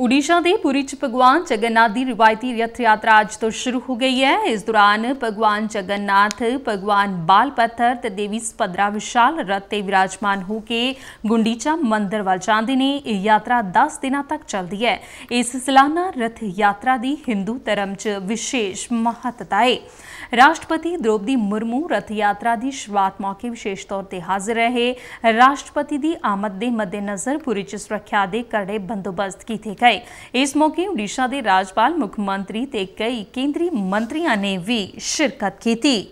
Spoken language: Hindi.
उड़ीसा के पुरी च भगवान जगन्नाथ की रिवायती रथ यात्रा अज तो शुरू हो गई है इस दौरान भगवान जगन्नाथ भगवान बाल पत्थर देवी सपद्रा विशाल रथ से विराजमान होकर गुंडीचा मंदिर वाल जाते ने यह यात्रा दस दिन तक चलती है इस सालाना रथ यात्रा की हिंदू धर्म च विशेष महत्ता है राष्ट्रपति द्रौपदी मुर्मू रथ यात्रा की शुरुआत मौके विशेष तौर पर हाजिर रहे राष्ट्रपति की आमद के मद्देनज़र पुरी च सुरक्षा के कड़े बंदोबस्त किए गए ਗਏ ਇਸ ਮੌਕੇ ਓਡੀਸ਼ਾ ਦੇ ਰਾਜਪਾਲ ਮੁੱਖ ਮੰਤਰੀ ਤੇ ਕਈ ਕੇਂਦਰੀ ਮੰਤਰੀਆਂ ਨੇ ਵੀ ਸ਼ਿਰਕਤ ਕੀਤੀ